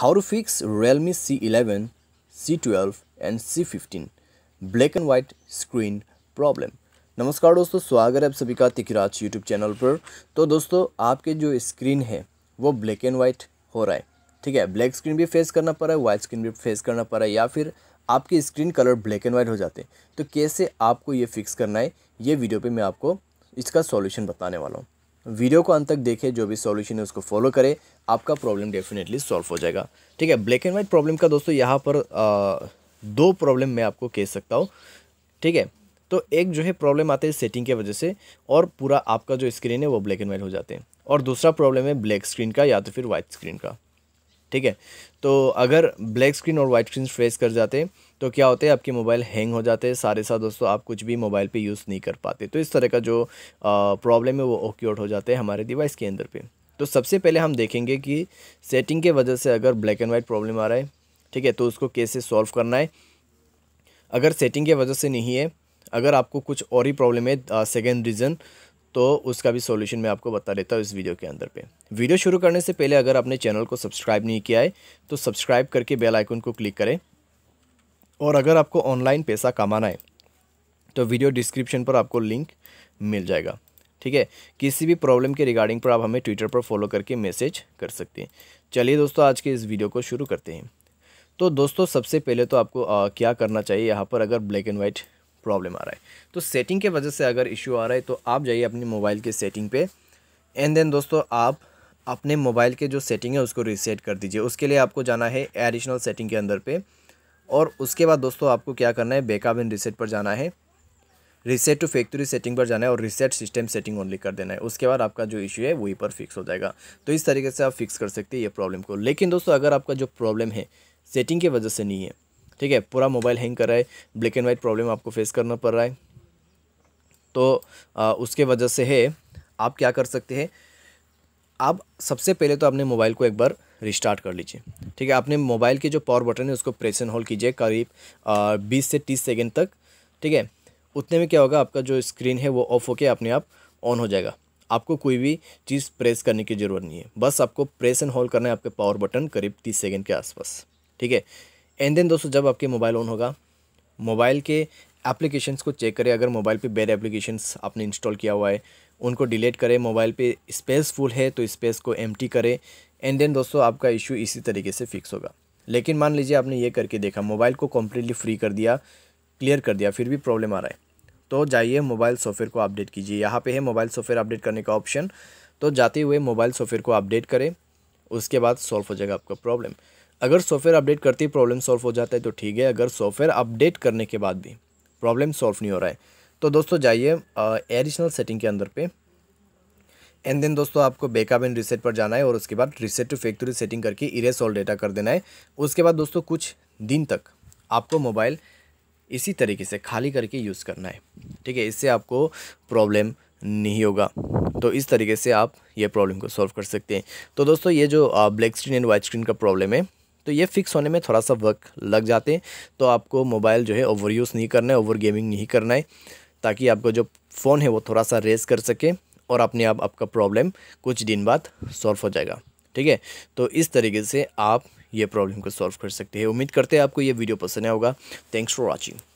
How to fix Realme C11, C12 and C15 black and white screen problem नमस्कार दोस्तों स्वागत है आप सभी का तिकराज यूट्यूब चैनल पर तो दोस्तों आपके जो स्क्रीन है वो ब्लैक एंड वाइट हो रहा है ठीक है ब्लैक स्क्रीन भी फेस करना पड़ रहा है वाइट स्क्रीन भी फेस करना पड़ रहा है या फिर आपके screen colour black and white हो जाते हैं तो कैसे आपको ये फिक्स करना है ये वीडियो पर मैं आपको इसका सॉल्यूशन बताने वाला हूँ वीडियो को अंत तक देखें जो भी सॉल्यूशन है उसको फॉलो करें आपका प्रॉब्लम डेफिनेटली सॉल्व हो जाएगा ठीक है ब्लैक एंड वाइट प्रॉब्लम का दोस्तों यहाँ पर आ, दो प्रॉब्लम मैं आपको कह सकता हूँ ठीक है तो एक जो है प्रॉब्लम आते हैं सेटिंग के वजह से और पूरा आपका जो स्क्रीन है वो ब्लैक एंड वाइट हो जाते हैं और दूसरा प्रॉब्लम है ब्लैक स्क्रीन का या तो फिर वाइट स्क्रीन का ठीक है तो अगर ब्लैक स्क्रीन और वाइट स्क्रीन फेस कर जाते तो क्या होते हैं आपके मोबाइल हैंग हो जाते हैं सारे साथ दोस्तों आप कुछ भी मोबाइल पे यूज़ नहीं कर पाते तो इस तरह का जो प्रॉब्लम है वो ओक्योट हो जाते हैं हमारे डिवाइस के अंदर पे तो सबसे पहले हम देखेंगे कि सेटिंग के वजह से अगर ब्लैक एंड वाइट प्रॉब्लम आ रहा है ठीक है तो उसको कैसे सॉल्व करना है अगर सेटिंग के वजह से नहीं है अगर आपको कुछ और ही प्रॉब्लम है सेकेंड रीज़न तो उसका भी सॉल्यूशन मैं आपको बता देता हूँ इस वीडियो के अंदर पे वीडियो शुरू करने से पहले अगर आपने चैनल को सब्सक्राइब नहीं किया है तो सब्सक्राइब करके बेल आइकन को क्लिक करें और अगर आपको ऑनलाइन पैसा कमाना है तो वीडियो डिस्क्रिप्शन पर आपको लिंक मिल जाएगा ठीक है किसी भी प्रॉब्लम के रिगार्डिंग पर आप हमें ट्विटर पर फॉलो करके मैसेज कर सकते हैं चलिए दोस्तों आज के इस वीडियो को शुरू करते हैं तो दोस्तों सबसे पहले तो आपको आ, क्या करना चाहिए यहाँ पर अगर ब्लैक एंड वाइट प्रॉब्लम आ रहा है तो सेटिंग के वजह से अगर इशू आ रहा है तो आप जाइए अपने मोबाइल के सेटिंग पे एंड देन दोस्तों आप अपने मोबाइल के जो सेटिंग है उसको रीसेट कर दीजिए उसके लिए आपको जाना है एडिशनल सेटिंग के अंदर पे और उसके बाद दोस्तों आपको क्या करना है बैकअप इन रीसेट पर जाना है रिसेट टू फैक्ट्री सेटिंग पर जाना है और रिसेट सिस्टम सेटिंग ओनली कर देना है उसके बाद आपका जो इशू है वहीं पर फिक्स हो जाएगा तो इस तरीके से आप फिक्स कर सकते हैं ये प्रॉब्लम को लेकिन दोस्तों अगर आपका जो प्रॉब्लम है सेटिंग की वजह से नहीं है ठीक है पूरा मोबाइल हैंग कर रहा है ब्लैक एंड वाइट प्रॉब्लम आपको फेस करना पड़ रहा है तो आ, उसके वजह से है आप क्या कर सकते हैं आप सबसे पहले तो अपने मोबाइल को एक बार रिस्टार्ट कर लीजिए ठीक है आपने मोबाइल के जो पावर बटन है उसको प्रेस एंड होल्ड कीजिए करीब बीस से तीस सेकेंड तक ठीक है उतने में क्या होगा आपका जो स्क्रीन है वो ऑफ होके अपने आप ऑन हो जाएगा आपको कोई भी चीज़ प्रेस करने की ज़रूरत नहीं है बस आपको प्रेस एंड होल्ड करना है आपके पावर बटन करीब तीस सेकेंड के आसपास ठीक है एंड देन दोस्तों जब आपके मोबाइल ऑन होगा मोबाइल के एप्लीकेशंस को चेक करें अगर मोबाइल पे बैड एप्लीकेशंस आपने इंस्टॉल किया हुआ है उनको डिलीट करें मोबाइल पे स्पेस फुल है तो स्पेस को एम करें एंड देन दोस्तों आपका इशू इसी तरीके से फिक्स होगा लेकिन मान लीजिए आपने ये करके देखा मोबाइल को कम्प्लीटली फ्री कर दिया क्लियर कर दिया फिर भी प्रॉब्लम आ रहा है तो जाइए मोबाइल सॉफ्टवेयर को अपडेट कीजिए यहाँ पे है मोबाइल सॉफ्टवेयर अपडेट करने का ऑप्शन तो जाते हुए मोबाइल सॉफ्टवेयर को अपडेट करें उसके बाद सॉल्व हो जाएगा आपका प्रॉब्लम अगर सॉफ्टवेयर अपडेट करते ही प्रॉब्लम सॉल्व हो जाता है तो ठीक है अगर सॉफ्टवेयर अपडेट करने के बाद भी प्रॉब्लम सॉल्व नहीं हो रहा है तो दोस्तों जाइए एडिशनल सेटिंग के अंदर पे एंड देन दोस्तों आपको बैकअप एंड रिसेट पर जाना है और उसके बाद रिसेट टू फैक्ट्री सेटिंग करके इरेस ऑल डेटा कर देना है उसके बाद दोस्तों कुछ दिन तक आपको मोबाइल इसी तरीके से खाली करके यूज़ करना है ठीक है इससे आपको प्रॉब्लम नहीं होगा तो इस तरीके से आप ये प्रॉब्लम को सॉल्व कर सकते हैं तो दोस्तों ये जो black screen and white screen का प्रॉब्लम है तो ये फिक्स होने में थोड़ा सा वक्त लग जाते हैं तो आपको मोबाइल जो है ओवर यूज़ नहीं करना है ओवर गेमिंग नहीं करना है ताकि आपका जो फ़ोन है वो थोड़ा सा रेस कर सके और अपने आप आपका प्रॉब्लम कुछ दिन बाद सॉल्व हो जाएगा ठीक है तो इस तरीके से आप ये प्रॉब्लम को सॉल्व कर सकते हैं उम्मीद करते हैं आपको ये वीडियो पसंद आया होगा थैंक्स फॉर वॉचिंग